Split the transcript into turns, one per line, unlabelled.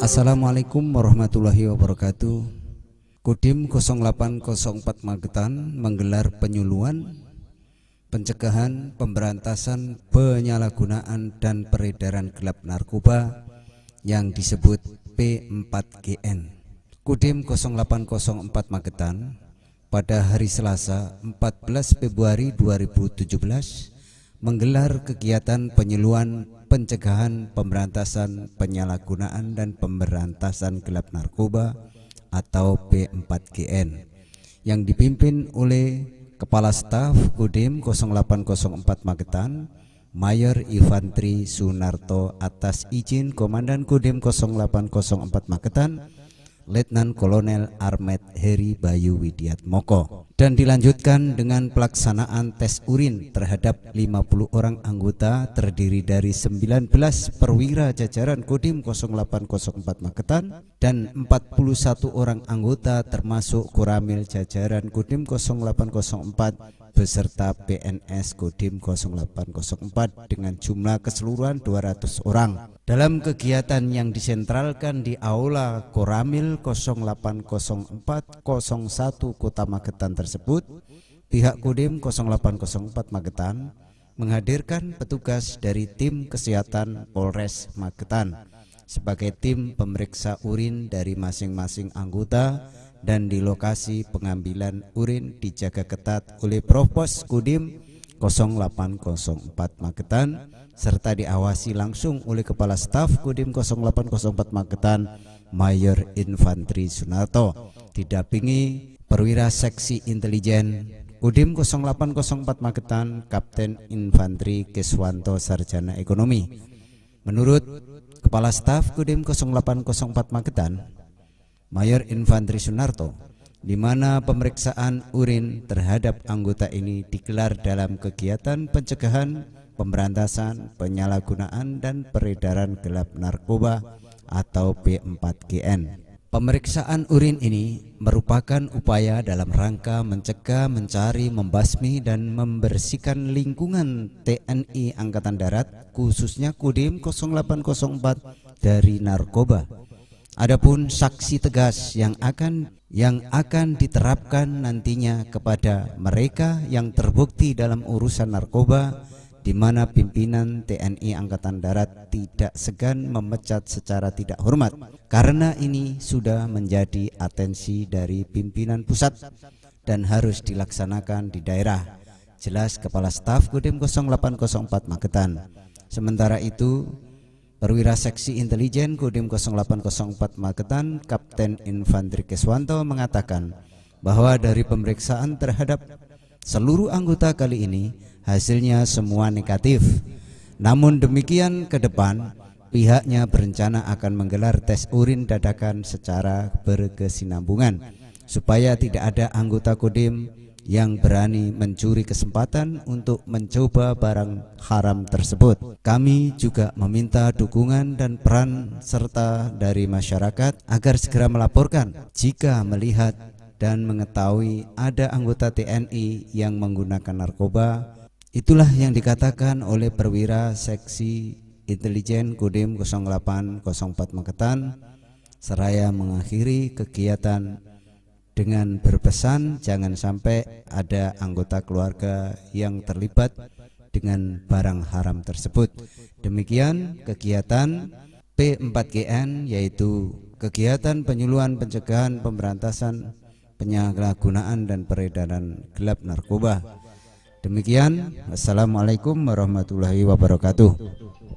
Assalamualaikum warahmatullahi wabarakatuh Kodim 0804 Magetan menggelar penyuluhan pencegahan, pemberantasan, penyalahgunaan, dan peredaran gelap narkoba yang disebut P4GN. Kodim 0804 Magetan pada hari Selasa 14 Februari 2017 menggelar kegiatan penyuluhan pencegahan, pemberantasan penyalahgunaan dan pemberantasan gelap narkoba atau P4GN yang dipimpin oleh Kepala Staf Kodim 0804 Magetan Mayor Ivantri Sunarto atas izin Komandan Kodim 0804 Magetan Letnan Kolonel Armet Heri Bayu Widiat Moko dan dilanjutkan dengan pelaksanaan tes urin terhadap 50 orang anggota terdiri dari 19 perwira jajaran Kodim 0804 Magetan dan 41 orang anggota termasuk Kuramil jajaran Kodim 0804 beserta PNS Kodim 0804 dengan jumlah keseluruhan 200 orang dalam kegiatan yang disentralkan di Aula Koramil 080401 Kota Magetan tersebut, pihak Kodim 0804 Magetan menghadirkan petugas dari tim kesehatan Polres Magetan sebagai tim pemeriksa urin dari masing-masing anggota dan di lokasi pengambilan urin dijaga ketat oleh Provos Kodim 0804 Magetan serta diawasi langsung oleh Kepala Staf Kodim 0804 Magetan Mayor Infantri Sunarto didampingi Perwira Seksi Intelijen Kodim 0804 Magetan Kapten Infantri Keswanto Sarjana Ekonomi Menurut Kepala Staf Kodim 0804 Magetan Mayor Infantri Sunarto di mana pemeriksaan urin terhadap anggota ini digelar dalam kegiatan pencegahan, pemberantasan, penyalahgunaan dan peredaran gelap narkoba atau P4GN. Pemeriksaan urin ini merupakan upaya dalam rangka mencegah, mencari, membasmi, dan membersihkan lingkungan TNI Angkatan Darat, khususnya Kodim 0804 dari narkoba. Adapun saksi tegas yang akan yang akan diterapkan nantinya kepada mereka yang terbukti dalam urusan narkoba di mana pimpinan TNI Angkatan Darat tidak segan memecat secara tidak hormat karena ini sudah menjadi atensi dari pimpinan pusat dan harus dilaksanakan di daerah jelas Kepala Staf Kodim 0804 Magetan sementara itu Perwira Seksi Intelijen Kodim 0804 Magetan, Kapten Infantri Keswanto mengatakan bahwa dari pemeriksaan terhadap seluruh anggota kali ini hasilnya semua negatif. Namun demikian ke depan pihaknya berencana akan menggelar tes urin dadakan secara berkesinambungan supaya tidak ada anggota Kodim yang berani mencuri kesempatan untuk mencoba barang haram tersebut. Kami juga meminta dukungan dan peran serta dari masyarakat agar segera melaporkan jika melihat dan mengetahui ada anggota TNI yang menggunakan narkoba. Itulah yang dikatakan oleh perwira seksi intelijen Kodim 0804 Magetan seraya mengakhiri kegiatan dengan berpesan jangan sampai ada anggota keluarga yang terlibat dengan barang haram tersebut. Demikian kegiatan P4GN yaitu kegiatan penyuluhan pencegahan pemberantasan penyalahgunaan dan peredaran gelap narkoba. Demikian, Assalamualaikum warahmatullahi wabarakatuh.